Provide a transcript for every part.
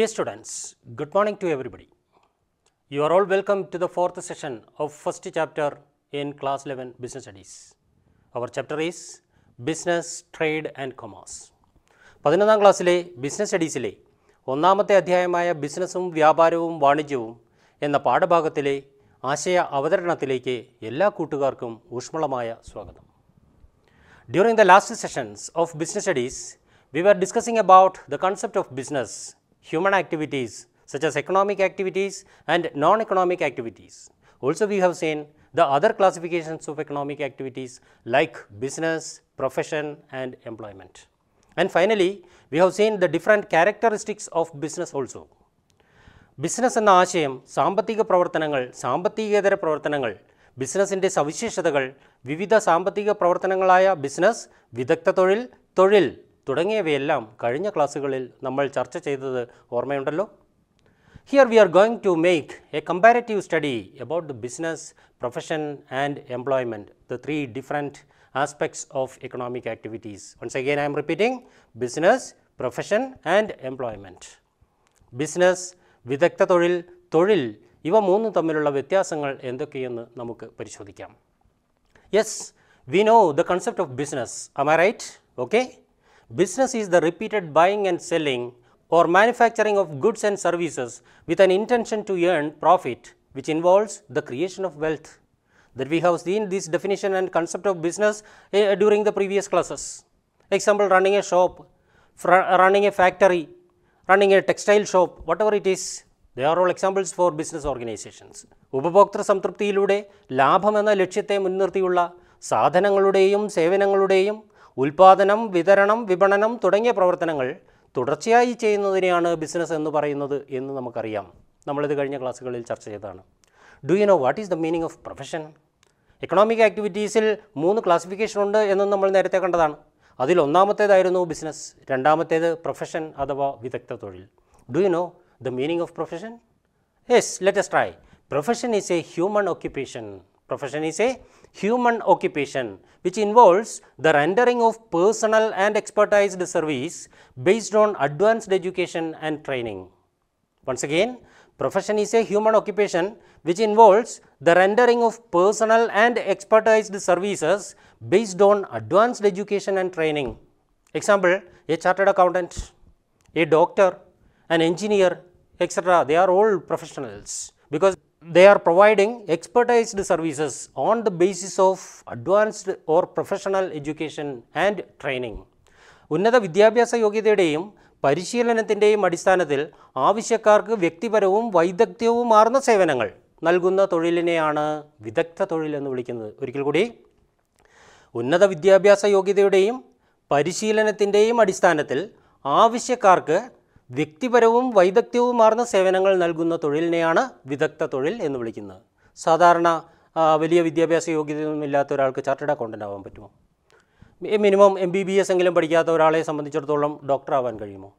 Dear students, good morning to everybody. You are all welcome to the fourth session of first chapter in class 11 business studies. Our chapter is business, trade and commerce. പതിനൊന്നാം business business സ്റ്റഡീസിലെ ഒന്നാമത്തെ അധ്യായമായ ബിസിനസ്സും വ്യാപാരവും വാണിജ്യവും എന്ന പാഠഭാഗത്തിലെ ആശയ അവതരണത്തിലേക്ക് എല്ലാ കൂട്ടുകാർക്കും ushmalamaya swagatham. During the last sessions of business studies, we were discussing about the concept of business human activities such as economic activities and non-economic activities. Also we have seen the other classifications of economic activities like business, profession and employment. And finally, we have seen the different characteristics of business also. business business എന്ന ആശയം സാമ്പത്തിക business സാമ്പത്തികേതര പ്രവർത്തനങ്ങൾ ബിസിനസ്സിൻ്റെ സവിശേഷതകൾ Vivida സാമ്പത്തിക പ്രവർത്തനങ്ങളായ business വിദഗ്ധ toril toril. തുടങ്ങിയവയെല്ലാം കഴിഞ്ഞ ക്ലാസ്സുകളിൽ നമ്മൾ ചർച്ച ചെയ്തത് ഓർമ്മയുണ്ടല്ലോ here we are going to make a comparative study about the business profession and employment the three different aspects of economic activities once again I'm repeating business profession and employment business വിദഗ്ധ തൊഴിൽ തൊഴിൽ ഇവ മൂന്നും തമ്മിലുള്ള വ്യത്യാസങ്ങൾ എന്തൊക്കെയെന്ന് നമുക്ക് പരിശോധിക്കാം yes we know the concept of business am I right okay Business is the repeated buying and selling or manufacturing of goods and services with an intention to earn profit, which involves the creation of wealth. That we have seen this definition and concept of business uh, during the previous classes. Example, running a shop, running a factory, running a textile shop, whatever it is, they are all examples for business organizations. ഉപഭോക്തൃ സംതൃപ്തിയിലൂടെ ലാഭമെന്ന ലക്ഷ്യത്തെ മുൻനിർത്തിയുള്ള സാധനങ്ങളുടെയും സേവനങ്ങളുടെയും ഉൽപാദനം വിതരണം വിപണനം തുടങ്ങിയ പ്രവർത്തനങ്ങൾ തുടർച്ചയായി ചെയ്യുന്നതിനെയാണ് business എന്ന് പറയുന്നത് എന്ന് നമുക്കറിയാം നമ്മളിത് കഴിഞ്ഞ ക്ലാസ്സുകളിൽ ചർച്ച ചെയ്തതാണ് do you know what is the meaning of profession economic ആക്ടിവിറ്റീസിൽ മൂന്ന് ക്ലാസിഫിക്കേഷൻ ഉണ്ട് എന്നും നമ്മൾ നേരത്തെ കണ്ടതാണ് അതിൽ ഒന്നാമത്തേതായിരുന്നു ബിസിനസ് രണ്ടാമത്തേത് പ്രൊഫഷൻ അഥവാ വിദഗ്ധ തൊഴിൽ do you know the meaning of profession yes let's try profession is a human occupation profession is a human occupation which involves the rendering of personal and expertised service based on advanced education and training. Once again, profession is a human occupation which involves the rendering of personal and expertised services based on advanced education and training. Example, a chartered accountant, a doctor, an engineer, etc. They are all professionals because they are providing expertised services on the basis of advanced or professional education and training. ഉന്നത വിദ്യാഭ്യാസ യോഗ്യതയുടെയും പരിശീലനത്തിൻ്റെയും അടിസ്ഥാനത്തിൽ ആവശ്യക്കാർക്ക് വ്യക്തിപരവും വൈദഗ്ധ്യവുമാർന്ന സേവനങ്ങൾ നൽകുന്ന തൊഴിലിനെയാണ് വിദഗ്ധ തൊഴിൽ എന്ന് വിളിക്കുന്നത് ഒരിക്കൽ കൂടി ഉന്നത വിദ്യാഭ്യാസ യോഗ്യതയുടെയും പരിശീലനത്തിൻ്റെയും അടിസ്ഥാനത്തിൽ ആവശ്യക്കാർക്ക് വ്യക്തിപരവും വൈദഗ്ധ്യവുമാർന്ന സേവനങ്ങൾ നൽകുന്ന തൊഴിലിനെയാണ് വിദഗ്ധ തൊഴിൽ എന്ന് വിളിക്കുന്നത് സാധാരണ വലിയ വിദ്യാഭ്യാസ യോഗ്യതയൊന്നും ഇല്ലാത്ത ഒരാൾക്ക് ചാർട്ടേഡ് അക്കൗണ്ടൻ്റ് ആവാൻ പറ്റുമോ minimum M B B S എങ്കിലും പഠിക്കാത്ത ഒരാളെ സംബന്ധിച്ചിടത്തോളം ഡോക്ടർ ആവാൻ കഴിയുമോ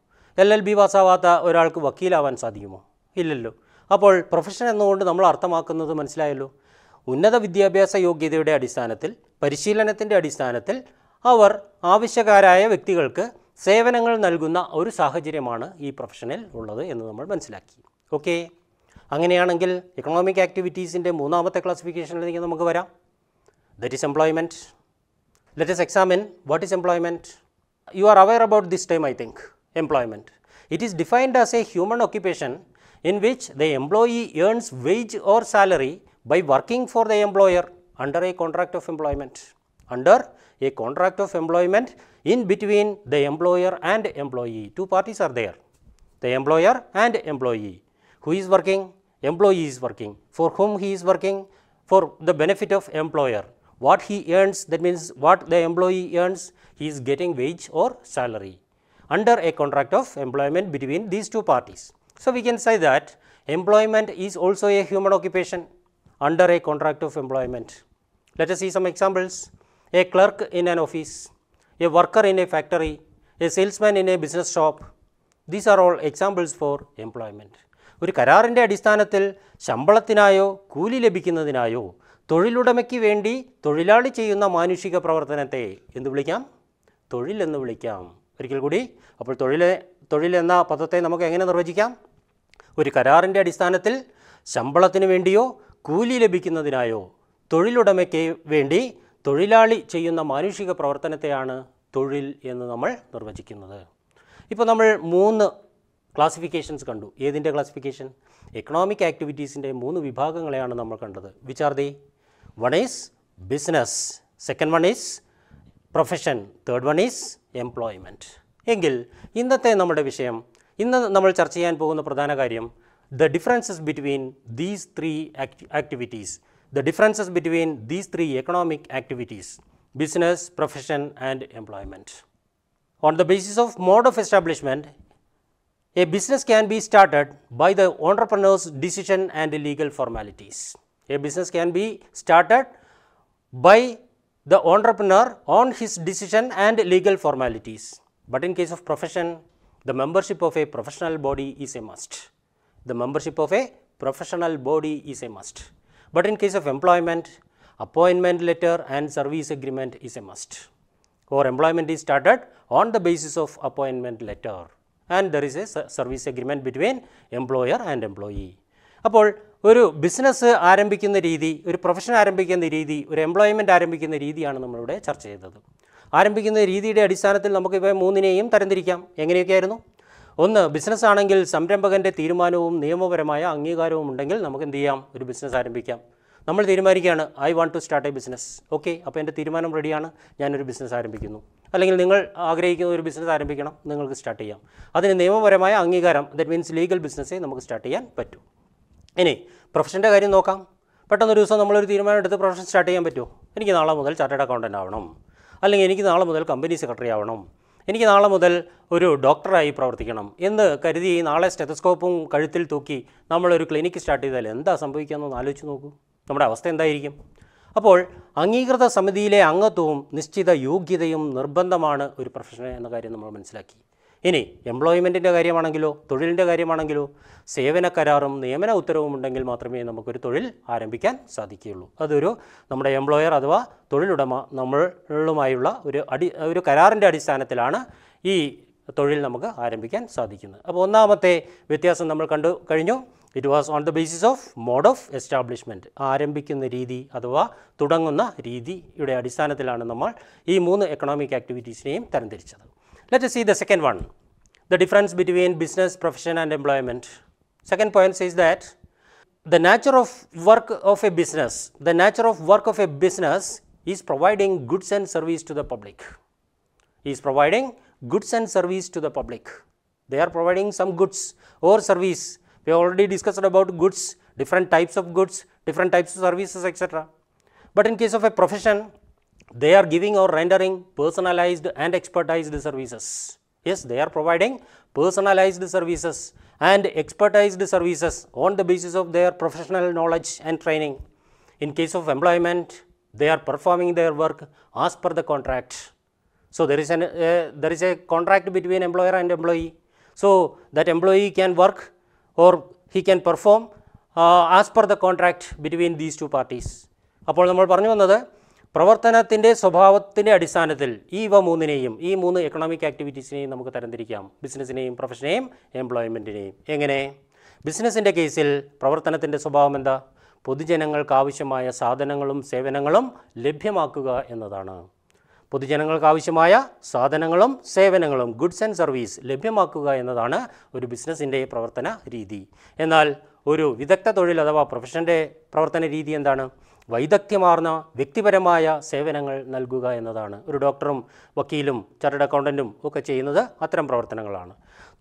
എൽ എൽ ബി പാസ്സാവാത്ത ഒരാൾക്ക് വക്കീലാവാൻ സാധിക്കുമോ ഇല്ലല്ലോ അപ്പോൾ പ്രൊഫഷൻ എന്നുകൊണ്ട് നമ്മൾ അർത്ഥമാക്കുന്നത് മനസ്സിലായല്ലോ ഉന്നത വിദ്യാഭ്യാസ യോഗ്യതയുടെ അടിസ്ഥാനത്തിൽ പരിശീലനത്തിൻ്റെ അടിസ്ഥാനത്തിൽ അവർ ആവശ്യക്കാരായ വ്യക്തികൾക്ക് സേവനങ്ങൾ നൽകുന്ന ഒരു സാഹചര്യമാണ് ഈ പ്രൊഫഷനിൽ ഉള്ളത് എന്ന് നമ്മൾ മനസ്സിലാക്കി ഓക്കെ അങ്ങനെയാണെങ്കിൽ ഇക്കണോമിക് ആക്ടിവിറ്റീസിൻ്റെ മൂന്നാമത്തെ ക്ലാസിഫിക്കേഷനിലേക്ക് നമുക്ക് വരാം that is employment let us examine what is employment you are aware about this time I think employment it is defined as a human occupation in which the employee earns wage or salary by working for the employer under a contract of employment under a contract of employment in between the employer and employee. Two parties are there, the employer and employee. Who is working? Employee is working. For whom he is working? For the benefit of employer. What he earns, that means what the employee earns, he is getting wage or salary under a contract of employment between these two parties. So, we can say that employment is also a human occupation under a contract of employment. Let us see some examples. A clerk in an office a worker in a factory, a salesman in a business shop. These are all examples for employment. ഒരു കരാറിൻ്റെ അടിസ്ഥാനത്തിൽ ശമ്പളത്തിനായോ കൂലി ലഭിക്കുന്നതിനായോ തൊഴിലുടമയ്ക്ക് വേണ്ടി തൊഴിലാളി ചെയ്യുന്ന മാനുഷിക പ്രവർത്തനത്തെ എന്ത് വിളിക്കാം തൊഴിൽ എന്ന് വിളിക്കാം ഒരിക്കൽ കൂടി അപ്പോൾ തൊഴിൽ തൊഴിൽ എന്ന പദത്തെ നമുക്ക് എങ്ങനെ നിർവചിക്കാം ഒരു കരാറിൻ്റെ അടിസ്ഥാനത്തിൽ ശമ്പളത്തിന് വേണ്ടിയോ കൂലി ലഭിക്കുന്നതിനായോ തൊഴിലുടമയ്ക്ക് വേണ്ടി തൊഴിലാളി ചെയ്യുന്ന മാനുഷിക പ്രവർത്തനത്തെയാണ് തൊഴിൽ എന്ന് നമ്മൾ നിർവചിക്കുന്നത് ഇപ്പോൾ നമ്മൾ മൂന്ന് ക്ലാസിഫിക്കേഷൻസ് കണ്ടു ഏതിൻ്റെ ക്ലാസിഫിക്കേഷൻ എക്കണോമിക് ആക്ടിവിറ്റീസിൻ്റെ മൂന്ന് വിഭാഗങ്ങളെയാണ് നമ്മൾ കണ്ടത് which are the one is business second one is profession third one is employment എങ്കിൽ ഇന്നത്തെ നമ്മുടെ വിഷയം ഇന്ന് നമ്മൾ ചർച്ച ചെയ്യാൻ പോകുന്ന പ്രധാന കാര്യം the differences between these three activities the differences between these three economic activities business, profession and employment. On the basis of mode of establishment, a business can be started by the entrepreneur's decision and legal formalities. A business can be started by the entrepreneur on his decision and legal formalities. But in case of profession, the membership of a professional body is a must. The membership of a professional body is a must. But in case of employment, appointment letter and service agreement is a must or employment is started on the basis of appointment letter and there is a service agreement between employer and employee. അപ്പോൾ ഒരു business ആരംഭിക്കുന്ന രീതി ഒരു profession ആരംഭിക്കുന്ന രീതി ഒരു employment ആരംഭിക്കുന്ന രീതിയാണ് നമ്മളിവിടെ ചർച്ച ചെയ്തത് ആരംഭിക്കുന്ന രീതിയുടെ അടിസ്ഥാനത്തിൽ നമുക്ക് ഇവ മൂന്നിനെയും തരംതിരിക്കാം എങ്ങനെയൊക്കെയായിരുന്നു ഒന്ന് ബിസിനസ് ആണെങ്കിൽ സംരംഭകൻ്റെ തീരുമാനവും നിയമപരമായ അംഗീകാരവും ഉണ്ടെങ്കിൽ നമുക്ക് എന്ത് ചെയ്യാം ഒരു ബിസിനസ് ആരംഭിക്കാം നമ്മൾ തീരുമാനിക്കുകയാണ് I want to start a business okay അപ്പോൾ എൻ്റെ തീരുമാനം റെഡിയാണ് ഞാനൊരു ബിസിനസ് ആരംഭിക്കുന്നു അല്ലെങ്കിൽ നിങ്ങൾ ആഗ്രഹിക്കുന്ന ഒരു ബിസിനസ് ആരംഭിക്കണം നിങ്ങൾക്ക് സ്റ്റാർട്ട് ചെയ്യാം അതിന് നിയമപരമായ അംഗീകാരം ദറ്റ് മീൻസ് ലീഗൽ ബിസിനസ്സേ നമുക്ക് സ്റ്റാർട്ട് ചെയ്യാൻ പറ്റൂ ഇനി പ്രൊഫഷൻ്റെ കാര്യം നോക്കാം പെട്ടെന്ന് ഒരു ദിവസം നമ്മളൊരു തീരുമാനം എടുത്ത് പ്രൊഫഷൻ സ്റ്റാർട്ട് ചെയ്യാൻ പറ്റുമോ എനിക്ക് നാളെ മുതൽ ചാർട്ടേഡ് അക്കൗണ്ടൻ്റ് ആവണം അല്ലെങ്കിൽ എനിക്ക് നാളെ മുതൽ കമ്പനി സെക്രട്ടറി ആവണം എനിക്ക് നാളെ മുതൽ ഒരു ഡോക്ടറായി പ്രവർത്തിക്കണം എന്ന് കരുതി നാളെ സ്റ്റെത്തസ്കോപ്പും കഴുത്തിൽ തൂക്കി നമ്മളൊരു ക്ലിനിക്ക് സ്റ്റാർട്ട് ചെയ്താൽ എന്താ സംഭവിക്കാമെന്ന് ആലോചിച്ച് നോക്കൂ നമ്മുടെ അവസ്ഥ എന്തായിരിക്കും അപ്പോൾ അംഗീകൃത സമിതിയിലെ അംഗത്വവും നിശ്ചിത യോഗ്യതയും നിർബന്ധമാണ് ഒരു പ്രൊഫഷണൽ എന്ന കാര്യം നമ്മൾ മനസ്സിലാക്കി ഇനി എംപ്ലോയ്മെൻറ്റിൻ്റെ കാര്യമാണെങ്കിലോ തൊഴിലിൻ്റെ കാര്യമാണെങ്കിലോ സേവന കരാറും നിയമന ഉത്തരവും ഉണ്ടെങ്കിൽ മാത്രമേ നമുക്കൊരു തൊഴിൽ ആരംഭിക്കാൻ സാധിക്കുകയുള്ളൂ അതൊരു നമ്മുടെ എംപ്ലോയർ അഥവാ തൊഴിലുടമ നമ്മളുമായുള്ള ഒരു അടി ഒരു കരാറിൻ്റെ അടിസ്ഥാനത്തിലാണ് ഈ തൊഴിൽ നമുക്ക് ആരംഭിക്കാൻ സാധിക്കുന്നത് അപ്പോൾ ഒന്നാമത്തെ വ്യത്യാസം നമ്മൾ കണ്ടു കഴിഞ്ഞു it was on the basis of mode of establishment ആരംഭിക്കുന്ന രീതി അഥവാ തുടങ്ങുന്ന രീതിയുടെ അടിസ്ഥാനത്തിലാണ് നമ്മൾ ഈ മൂന്ന് എക്കണോമിക് ആക്ടിവിറ്റീസിനെയും തരംതിരിച്ചത് Let us see the second one, the difference between business, profession and employment. Second point is that the nature of work of a business, the nature of work of a business is providing goods and service to the public, is providing goods and service to the public. They are providing some goods or service. We already discussed about goods, different types of goods, different types of services, etc. But in case of a profession, they are giving or rendering personalized and expertized services. Yes, they are providing personalized services and expertized services on the basis of their professional knowledge and training. In case of employment, they are performing their work as per the contract. So, there is, an, uh, there is a contract between employer and employee. So, that employee can work or he can perform uh, as per the contract between these two parties. അപ്പോൾ നമ്മൾ പറഞ്ഞു പ്രവർത്തനത്തിൻ്റെ സ്വഭാവത്തിൻ്റെ അടിസ്ഥാനത്തിൽ ഈ ഇവ മൂന്നിനെയും ഈ മൂന്ന് എക്കണോമിക് ആക്ടിവിറ്റീസിനെയും നമുക്ക് തരംതിരിക്കാം ബിസിനസ്സിനെയും പ്രൊഫഷനെയും എംപ്ലോയ്മെൻറ്റിനെയും എങ്ങനെ ബിസിനസ്സിൻ്റെ കേസിൽ പ്രവർത്തനത്തിൻ്റെ സ്വഭാവം എന്താ പൊതുജനങ്ങൾക്ക് ആവശ്യമായ സാധനങ്ങളും സേവനങ്ങളും ലഭ്യമാക്കുക എന്നതാണ് പൊതുജനങ്ങൾക്ക് ആവശ്യമായ സാധനങ്ങളും സേവനങ്ങളും ഗുഡ്സ് ആൻഡ് സർവീസ് ലഭ്യമാക്കുക എന്നതാണ് ഒരു ബിസിനസ്സിൻ്റെ പ്രവർത്തന രീതി എന്നാൽ ഒരു വിദഗ്ധ തൊഴിൽ അഥവാ പ്രൊഫഷൻ്റെ പ്രവർത്തന രീതി എന്താണ് വൈദഗ്ധ്യമാർന്ന വ്യക്തിപരമായ സേവനങ്ങൾ നൽകുക എന്നതാണ് ഒരു ഡോക്ടറും വക്കീലും ചാർട്ടേഡ് അക്കൗണ്ടൻറ്റും ഒക്കെ ചെയ്യുന്നത് അത്തരം പ്രവർത്തനങ്ങളാണ്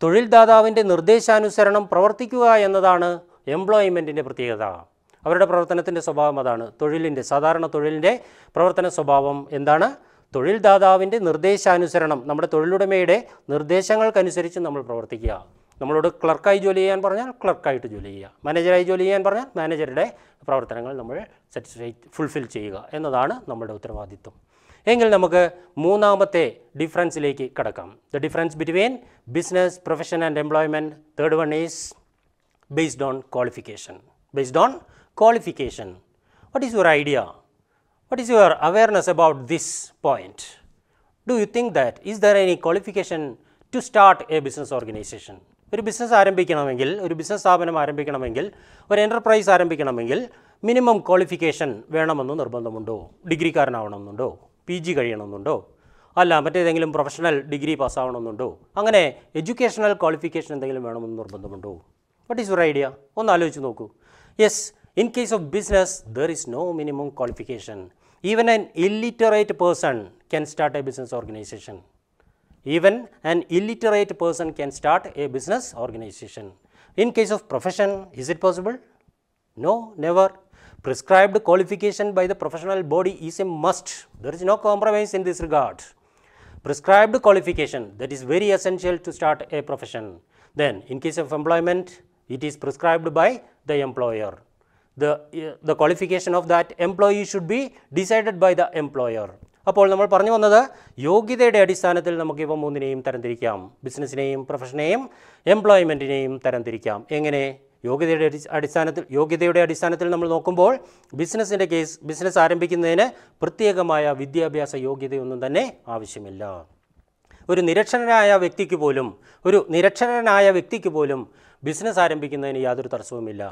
തൊഴിൽദാതാവിൻ്റെ നിർദ്ദേശാനുസരണം പ്രവർത്തിക്കുക എന്നതാണ് എംപ്ലോയ്മെൻറ്റിൻ്റെ പ്രത്യേകത അവരുടെ പ്രവർത്തനത്തിൻ്റെ സ്വഭാവം അതാണ് തൊഴിലിൻ്റെ സാധാരണ തൊഴിലിൻ്റെ പ്രവർത്തന സ്വഭാവം എന്താണ് തൊഴിൽദാതാവിൻ്റെ നിർദ്ദേശാനുസരണം നമ്മുടെ തൊഴിലുടമയുടെ നിർദ്ദേശങ്ങൾക്കനുസരിച്ച് നമ്മൾ പ്രവർത്തിക്കുക നമ്മളോട് ക്ലർക്കായി ജോലി ചെയ്യാൻ പറഞ്ഞാൽ ക്ലർക്കായിട്ട് ജോലി ചെയ്യുക മാനേജറായി ജോലി ചെയ്യാൻ പറഞ്ഞാൽ മാനേജറുടെ പ്രവർത്തനങ്ങൾ നമ്മൾ സാറ്റിസ്ഫൈ ഫുൾഫിൽ ചെയ്യുക എന്നതാണ് നമ്മുടെ ഉത്തരവാദിത്വം എങ്കിൽ നമുക്ക് മൂന്നാമത്തെ ഡിഫറൻസിലേക്ക് കിടക്കാം the difference between business profession and employment third one is based on qualification based on qualification what is your idea what is your awareness about this point do you think that is there any qualification to start a business organization ഒരു business ആരംഭിക്കണമെങ്കിൽ ഒരു business സ്ഥാപനം ആരംഭിക്കണമെങ്കിൽ ഒരു enterprise ആരംഭിക്കണമെങ്കിൽ minimum qualification വേണമെന്ന് നിർബന്ധമുണ്ടോ ഡിഗ്രിക്കാരനാവണമെന്നുണ്ടോ P G കഴിയണമെന്നുണ്ടോ അല്ല മറ്റേതെങ്കിലും professional degree പാസ്സാവണമെന്നുണ്ടോ അങ്ങനെ educational qualification എന്തെങ്കിലും വേണമെന്ന് നിർബന്ധമുണ്ടോ വട്ട് ഈസ് യുവർ ഐഡിയ ഒന്ന് ആലോചിച്ച് നോക്കൂ yes in case of business there is no minimum qualification even an illiterate person can start a business organization Even an illiterate person can start a business organization. In case of profession, is it possible? No, never. Prescribed qualification by the professional body is a must. There is no compromise in this regard. Prescribed qualification that is very essential to start a profession. Then in case of employment, it is prescribed by the employer. The, eh, the qualification of that employee should be decided by the employer. അപ്പോൾ നമ്മൾ പറഞ്ഞു വന്നത് യോഗ്യതയുടെ അടിസ്ഥാനത്തിൽ നമുക്ക് ഇവ മൂന്നിനെയും തരംതിരിക്കാം ബിസിനസ്സിനെയും പ്രൊഫഷനെയും എംപ്ലോയ്മെൻറ്റിനെയും തരംതിരിക്കാം എങ്ങനെ യോഗ്യതയുടെ അടിസ്ഥാനത്തിൽ യോഗ്യതയുടെ അടിസ്ഥാനത്തിൽ നമ്മൾ നോക്കുമ്പോൾ ബിസിനസ്സിൻ്റെ കേസ് ബിസിനസ് ആരംഭിക്കുന്നതിന് പ്രത്യേകമായ വിദ്യാഭ്യാസ യോഗ്യതയൊന്നും തന്നെ ആവശ്യമില്ല ഒരു നിരക്ഷരനായ വ്യക്തിക്ക് പോലും ഒരു നിരക്ഷരനായ വ്യക്തിക്ക് പോലും ബിസിനസ് ആരംഭിക്കുന്നതിന് യാതൊരു തടസ്സവുമില്ല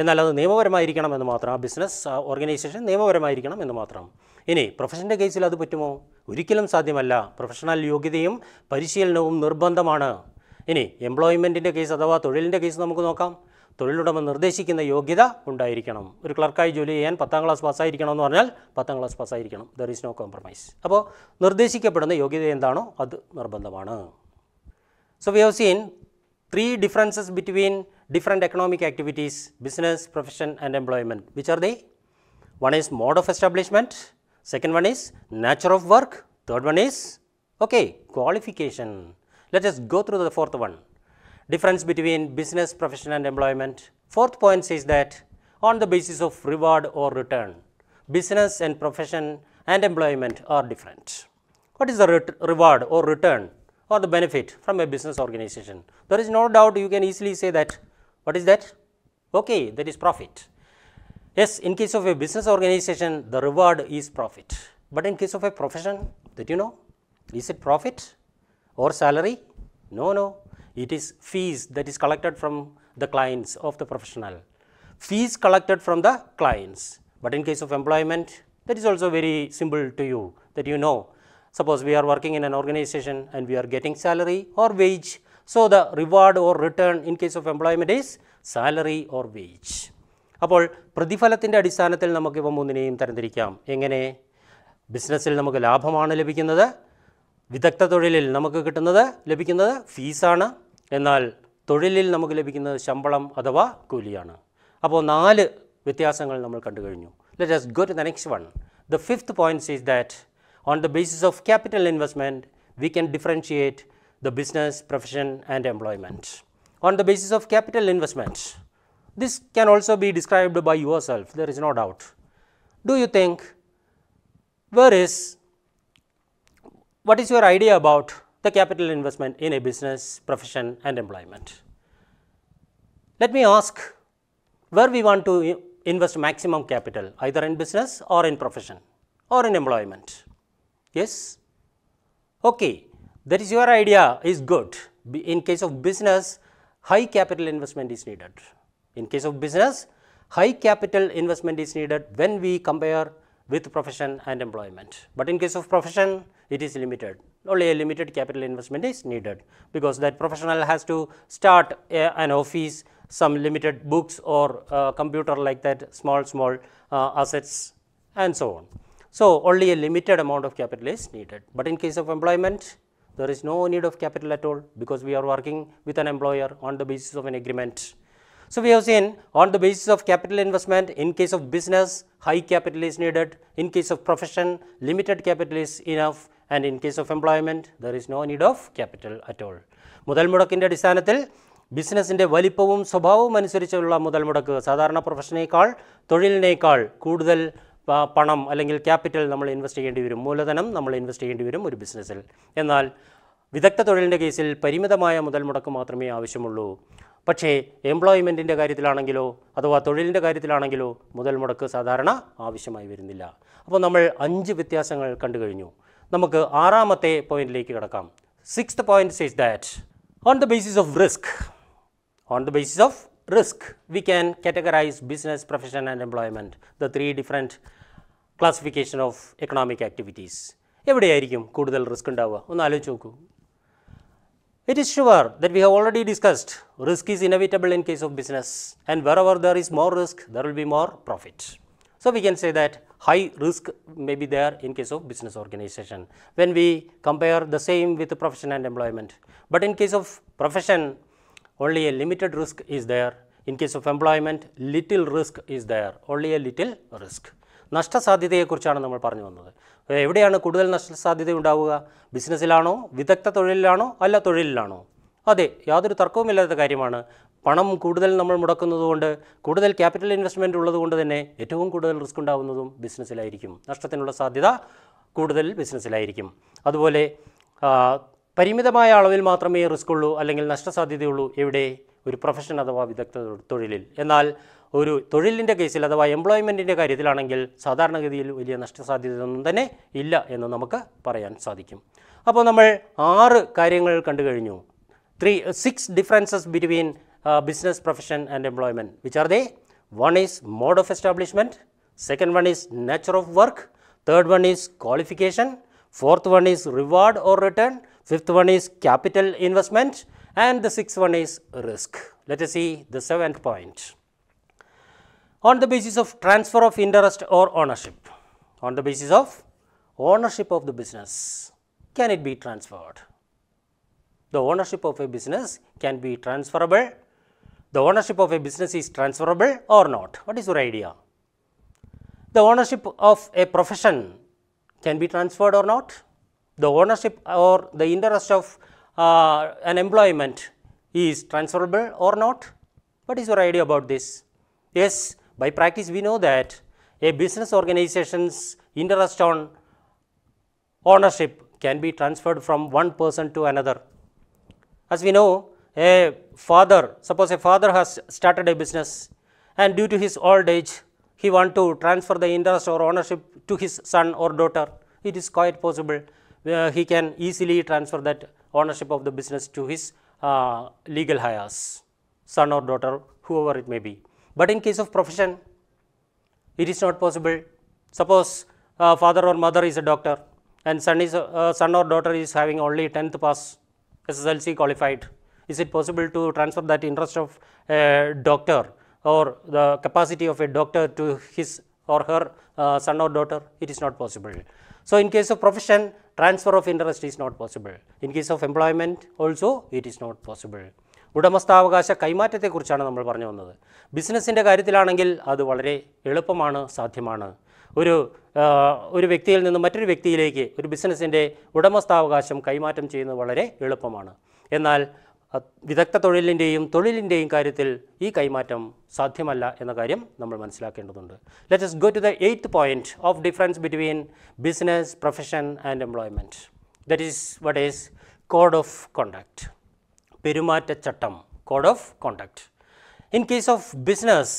എന്നാൽ അത് നിയമപരമായിരിക്കണം എന്ന് മാത്രം ആ ബിസിനസ് ഓർഗനൈസേഷൻ നിയമപരമായിരിക്കണം എന്ന് മാത്രം ഇനി പ്രൊഫഷൻ്റെ കേസിൽ അത് പറ്റുമോ ഒരിക്കലും സാധ്യമല്ല പ്രൊഫഷണൽ യോഗ്യതയും പരിശീലനവും നിർബന്ധമാണ് ഇനി എംപ്ലോയ്മെൻറ്റിൻ്റെ കേസ് അഥവാ തൊഴിലിൻ്റെ കേസ് നമുക്ക് നോക്കാം തൊഴിലുടമ നിർദ്ദേശിക്കുന്ന യോഗ്യത ഉണ്ടായിരിക്കണം ഒരു ക്ലർക്കായി ജോലി ചെയ്യാൻ പത്താം ക്ലാസ് പാസ്സായിരിക്കണം എന്ന് പറഞ്ഞാൽ പത്താം ക്ലാസ് പാസ്സായിരിക്കണം ദർ ഈസ് നോ കോംപ്രമൈസ് അപ്പോൾ നിർദ്ദേശിക്കപ്പെടുന്ന യോഗ്യത എന്താണോ അത് നിർബന്ധമാണ് so we have seen three differences between different economic activities business profession and employment which are the one is mode of establishment Second one is nature of work. Third one is okay, qualification. Let us go through the fourth one. Difference between business, profession and employment. Fourth point says that on the basis of reward or return, business and profession and employment are different. What is the re reward or return or the benefit from a business organization? There is no doubt you can easily say that. What is that? Okay, that is profit. Yes, in case of a business organization, the reward is profit. But in case of a profession, that you know, is it profit or salary? No, no. It is fees that is collected from the clients of the professional. Fees collected from the clients. But in case of employment, that is also very simple to you that you know. Suppose we are working in an organization and we are getting salary or wage. So, the reward or return in case of employment is salary or wage. അപ്പോൾ പ്രതിഫലത്തിൻ്റെ അടിസ്ഥാനത്തിൽ നമുക്കിവ മൂന്നിനെയും തരംതിരിക്കാം എങ്ങനെ ബിസിനസ്സിൽ നമുക്ക് ലാഭമാണ് ലഭിക്കുന്നത് വിദഗ്ധ തൊഴിലിൽ നമുക്ക് കിട്ടുന്നത് ലഭിക്കുന്നത് ഫീസാണ് എന്നാൽ തൊഴിലിൽ നമുക്ക് ലഭിക്കുന്നത് ശമ്പളം അഥവാ കൂലിയാണ് അപ്പോൾ നാല് വ്യത്യാസങ്ങൾ നമ്മൾ കണ്ടു കഴിഞ്ഞു let go to the next one the fifth points is that on the basis of capital investment we can differentiate the business profession and employment on the basis of capital investments This can also be described by yourself, there is no doubt. Do you think where is what is your idea about the capital investment in a business, profession and employment? Let me ask where we want to invest maximum capital either in business or in profession or in employment. Yes? Okay, that is your idea is good. In case of business, high capital investment is needed. In case of business, high capital investment is needed when we compare with profession and employment. But in case of profession, it is limited. Only a limited capital investment is needed because that professional has to start a, uh, an office, some limited books or uh, computer like that, small, small uh, assets and so on. So, only a limited amount of capital is needed. But in case of employment, there is no need of capital at all because we are working with an employer on the basis of an agreement So we have seen on the basis of capital investment in case of business high capital is needed, in case of profession limited capital is enough and in case of employment there is no need of capital at all. മുതൽ മുടക്കിൻ്റെ അടിസ്ഥാനത്തിൽ ബിസിനസ്സിൻ്റെ വലിപ്പവും സ്വഭാവവും അനുസരിച്ചുള്ള മുതൽ മുടക്ക് സാധാരണ പ്രൊഫഷനേക്കാൾ തൊഴിലിനേക്കാൾ കൂടുതൽ പണം അല്ലെങ്കിൽ ക്യാപിറ്റൽ നമ്മൾ ഇൻവെസ്റ്റ് ചെയ്യേണ്ടി വരും മൂലധനം നമ്മൾ ഇൻവെസ്റ്റ് ചെയ്യേണ്ടി വരും ഒരു ബിസിനസ്സിൽ എന്നാൽ വിദഗ്ധ തൊഴിലിൻ്റെ കേസിൽ പരിമിതമായ മുതൽ മുടക്ക് മാത്രമേ ആവശ്യമുള്ളൂ പക്ഷേ എംപ്ലോയ്മെൻറ്റിൻ്റെ കാര്യത്തിലാണെങ്കിലോ അഥവാ തൊഴിലിൻ്റെ കാര്യത്തിലാണെങ്കിലോ മുതൽ മുടക്ക് സാധാരണ ആവശ്യമായി വരുന്നില്ല അപ്പോൾ നമ്മൾ അഞ്ച് വ്യത്യാസങ്ങൾ കണ്ടു കഴിഞ്ഞു നമുക്ക് ആറാമത്തെ പോയിന്റിലേക്ക് കിടക്കാം six point says that on the basis of risk on the basis of risk we can categorize business profession and employment the three different classification of economic activities എവിടെയായിരിക്കും കൂടുതൽ റിസ്ക് ഉണ്ടാവുക ഒന്ന് ആലോചിച്ച് നോക്കൂ It is sure that we have already discussed risk is inevitable in case of business and wherever there is more risk, there will be more profit. So, we can say that high risk may be there in case of business organization when we compare the same with the profession and employment. But in case of profession, only a limited risk is there. In case of employment, little risk is there, only a little risk. നഷ്ടസാധ്യതയെക്കുറിച്ചാണ് നമ്മൾ പറഞ്ഞു വന്നത് എവിടെയാണ് കൂടുതൽ നഷ്ടസാധ്യത ഉണ്ടാവുക ബിസിനസ്സിലാണോ വിദഗ്ധ തൊഴിലിലാണോ അല്ല തൊഴിലിലാണോ അതെ യാതൊരു തർക്കവുമില്ലാത്ത കാര്യമാണ് പണം കൂടുതൽ നമ്മൾ മുടക്കുന്നതുകൊണ്ട് കൂടുതൽ ക്യാപിറ്റൽ ഇൻവെസ്റ്റ്മെൻറ്റ് ഉള്ളതുകൊണ്ട് തന്നെ ഏറ്റവും കൂടുതൽ റിസ്ക് ഉണ്ടാകുന്നതും ബിസിനസ്സിലായിരിക്കും നഷ്ടത്തിനുള്ള സാധ്യത കൂടുതൽ ബിസിനസ്സിലായിരിക്കും അതുപോലെ പരിമിതമായ അളവിൽ മാത്രമേ റിസ്ക് ഉള്ളൂ അല്ലെങ്കിൽ നഷ്ടസാധ്യതയുള്ളൂ എവിടെ ഒരു പ്രൊഫഷൻ അഥവാ വിദഗ്ധ തൊഴിലിൽ എന്നാൽ ഒരു തൊഴിലിൻ്റെ കേസിൽ അഥവാ എംപ്ലോയ്മെൻറ്റിൻ്റെ കാര്യത്തിലാണെങ്കിൽ സാധാരണഗതിയിൽ വലിയ നഷ്ടസാധ്യതയൊന്നും തന്നെ ഇല്ല എന്ന് നമുക്ക് പറയാൻ സാധിക്കും അപ്പോൾ നമ്മൾ ആറ് കാര്യങ്ങൾ കണ്ടു കഴിഞ്ഞു three six differences between business profession and employment which are they one is mode of establishment second one is nature of work third one is qualification fourth one is reward or return fifth one is capital investment and the six one is risk let us see the seventh point. on the basis of transfer of interest or ownership on the basis of ownership of the business can it be transferred the ownership of a business can be transferable the ownership of a business is transferable or not what is your idea the ownership of a profession can be transferred or not the ownership or the interest of uh, an employment is transferable or not what is your idea about this yes by practice, we know that a business organization's interest on ownership can be transferred from one person to another. As we know, a father, suppose a father has started a business and due to his old age, he want to transfer the interest or ownership to his son or daughter. It is quite possible. he can easily transfer that ownership of the business to his uh, legal heirs, son or daughter, whoever it may be. But in case of profession, it is not possible. Suppose uh, father or mother is a doctor and son, is, uh, son or daughter is having only 10th pass SSLC qualified. Is it possible to transfer that interest of a doctor or the capacity of a doctor to his or her uh, son or daughter? It is not possible. So, in case of profession, transfer of interest is not possible. In case of employment also, it is not possible. ഉടമസ്ഥാവകാശ കൈമാറ്റത്തെക്കുറിച്ചാണ് നമ്മൾ പറഞ്ഞു വന്നത് ബിസിനസ്സിൻ്റെ കാര്യത്തിലാണെങ്കിൽ അത് വളരെ എളുപ്പമാണ് സാധ്യമാണ് ഒരു ഒരു വ്യക്തിയിൽ നിന്ന് മറ്റൊരു വ്യക്തിയിലേക്ക് ഒരു ബിസിനസ്സിൻ്റെ ഉടമസ്ഥാവകാശം കൈമാറ്റം ചെയ്യുന്നത് വളരെ എളുപ്പമാണ് എന്നാൽ വിദഗ്ധ തൊഴിലിൻ്റെയും തൊഴിലിൻ്റെയും കാര്യത്തിൽ ഈ കൈമാറ്റം സാധ്യമല്ല എന്ന കാര്യം നമ്മൾ മനസ്സിലാക്കേണ്ടതുണ്ട് let us go to the eighth point of difference between business profession and employment that is what is code of contact പെരുമാറ്റച്ചട്ടം code of conduct in case of business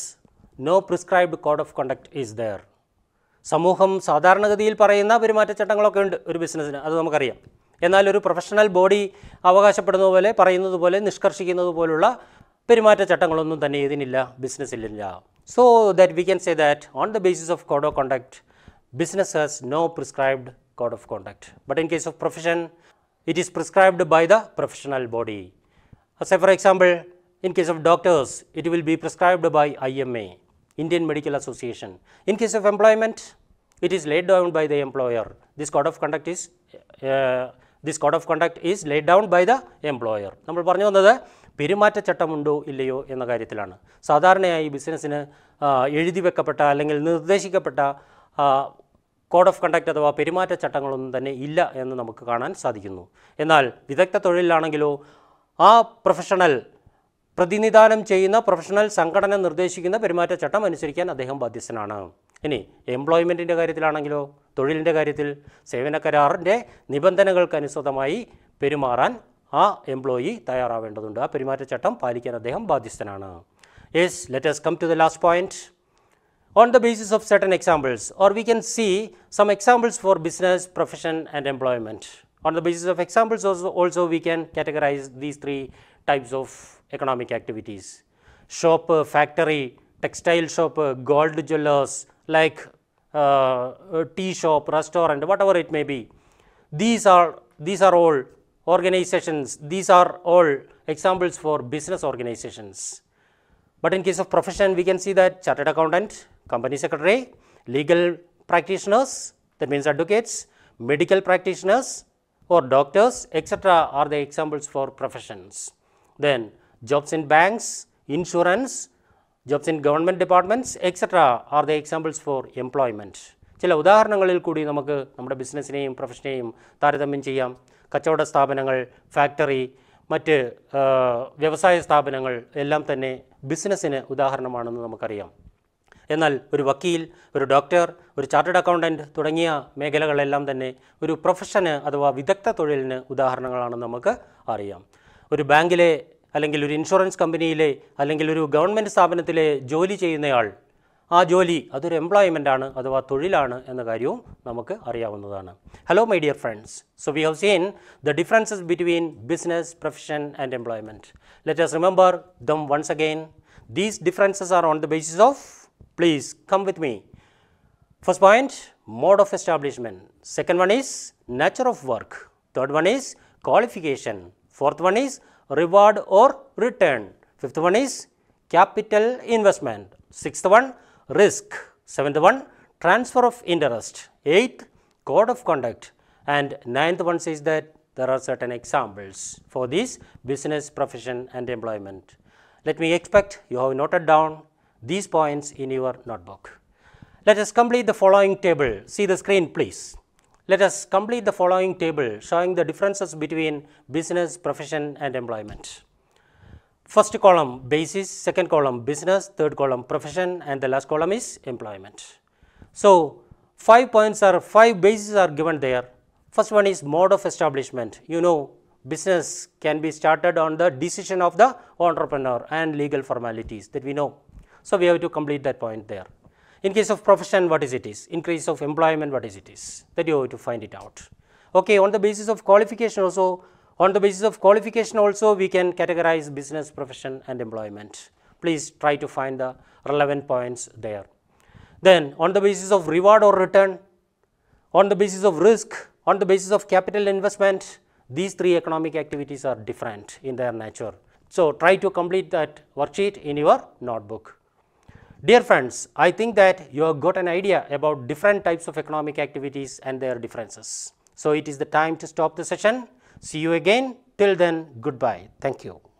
no prescribed code of conduct is there സമൂഹം സാധാരണഗതിയിൽ പറയുന്ന പെരുമാറ്റച്ചട്ടങ്ങളൊക്കെ ഉണ്ട് ഒരു ബിസിനസ്സിന് അത് നമുക്കറിയാം എന്നാൽ ഒരു പ്രൊഫഷണൽ ബോഡി അവകാശപ്പെടുന്ന പോലെ പറയുന്നത് പോലെ നിഷ്കർഷിക്കുന്നത് പോലുള്ള പെരുമാറ്റച്ചട്ടങ്ങളൊന്നും തന്നെ ഇതിനില്ല ബിസിനസ്സിലില്ല so that we can say that on the basis of code of conduct business has no prescribed code of conduct but in case of profession it is prescribed by the professional body Say for example, in case of doctors, it will be prescribed by IMA, Indian Medical Association. In case of employment, it is laid down by the employer. This code of conduct is uh, this code of conduct is laid down by the employer നമ്മൾ പറഞ്ഞു വന്നത് പെരുമാറ്റച്ചട്ടമുണ്ടോ ഇല്ലയോ എന്ന കാര്യത്തിലാണ് സാധാരണയായി ബിസിനസ്സിന് എഴുതി വെക്കപ്പെട്ട അല്ലെങ്കിൽ നിർദ്ദേശിക്കപ്പെട്ട കോഡ് ഓഫ് കണ്ടക്ട് അഥവാ പെരുമാറ്റച്ചട്ടങ്ങളൊന്നും തന്നെ ഇല്ല എന്ന് നമുക്ക് കാണാൻ സാധിക്കുന്നു എന്നാൽ വിദഗ്ധ തൊഴിലിലാണെങ്കിലോ ആ പ്രൊഫഷണൽ പ്രതിനിധാനം ചെയ്യുന്ന പ്രൊഫഷണൽ സംഘടന നിർദ്ദേശിക്കുന്ന പെരുമാറ്റച്ചട്ടം അനുസരിക്കാൻ അദ്ദേഹം ബാധ്യസ്ഥനാണ് ഇനി എംപ്ലോയ്മെൻറ്റിൻ്റെ കാര്യത്തിലാണെങ്കിലോ തൊഴിലിൻ്റെ കാര്യത്തിൽ സേവന കരാറിൻ്റെ നിബന്ധനകൾക്കനുസൃതമായി പെരുമാറാൻ ആ എംപ്ലോയി തയ്യാറാവേണ്ടതുണ്ട് ആ പെരുമാറ്റച്ചട്ടം പാലിക്കാൻ അദ്ദേഹം ബാധ്യസ്ഥനാണ് yes let's come to the last point on the basis of certain examples or we can see some examples for business profession and employment On the basis of examples also, also we can categorize these three types of economic activities. Shop, uh, factory, textile shop, uh, gold jewelers like uh, tea shop, restaurant, whatever it may be. These are, these are all organizations, these are all examples for business organizations. But in case of profession, we can see that chartered accountant, company secretary, legal practitioners, that means advocates, medical practitioners, or doctors etc. are the examples for professions. Then jobs in banks, insurance, jobs in government departments etc. are the examples for employment. ചില ഉദാഹരണങ്ങളിൽ കൂടി നമുക്ക് നമ്മുടെ ബിസിനസ്സിനെയും പ്രൊഫഷനെയും താരതമ്യം ചെയ്യാം കച്ചവട സ്ഥാപനങ്ങൾ factory മറ്റ് വ്യവസായ സ്ഥാപനങ്ങൾ എല്ലാം തന്നെ ബിസിനസ്സിന് ഉദാഹരണമാണെന്ന് നമുക്കറിയാം എന്നാൽ ഒരു വക്കീൽ ഒരു ഡോക്ടർ ഒരു ചാർട്ടേഡ് അക്കൗണ്ടൻറ്റ് തുടങ്ങിയ മേഖലകളെല്ലാം തന്നെ ഒരു പ്രൊഫഷന് അഥവാ വിദഗ്ധ തൊഴിലിന് ഉദാഹരണങ്ങളാണ് നമുക്ക് അറിയാം ഒരു ബാങ്കിലെ അല്ലെങ്കിൽ ഒരു ഇൻഷുറൻസ് കമ്പനിയിലെ അല്ലെങ്കിൽ ഒരു ഗവൺമെൻറ് സ്ഥാപനത്തിലെ ജോലി ചെയ്യുന്നയാൾ ആ ജോലി അതൊരു എംപ്ലോയ്മെൻ്റാണ് അഥവാ തൊഴിലാണ് എന്ന കാര്യവും നമുക്ക് അറിയാവുന്നതാണ് hello my dear friends so we have seen the differences between business profession and employment let us remember them once again these differences are on the basis of Please come with me. First point, mode of establishment. Second one is nature of work. Third one is qualification. Fourth one is reward or return. Fifth one is capital investment. Sixth one, risk. Seventh one, transfer of interest. Eighth, code of conduct. And ninth one says that there are certain examples for this business, profession and employment. Let me expect you have noted down these points in your notebook. Let us complete the following table. See the screen please. Let us complete the following table showing the differences between business, profession and employment. First column basis, second column business, third column profession and the last column is employment. So, 5 points are 5 bases are given there. First one is mode of establishment. You know business can be started on the decision of the entrepreneur and legal formalities that we know. So, we have to complete that point there. In case of profession, what is it is? In case of employment, what is it is? That you have to find it out. Okay, on the basis of qualification also, on the basis of qualification also, we can categorize business, profession and employment. Please try to find the relevant points there. Then on the basis of reward or return, on the basis of risk, on the basis of capital investment, these three economic activities are different in their nature. So, try to complete that worksheet in your notebook. Dear friends, I think that you have got an idea about different types of economic activities and their differences. So, it is the time to stop the session. See you again. Till then, goodbye. Thank you.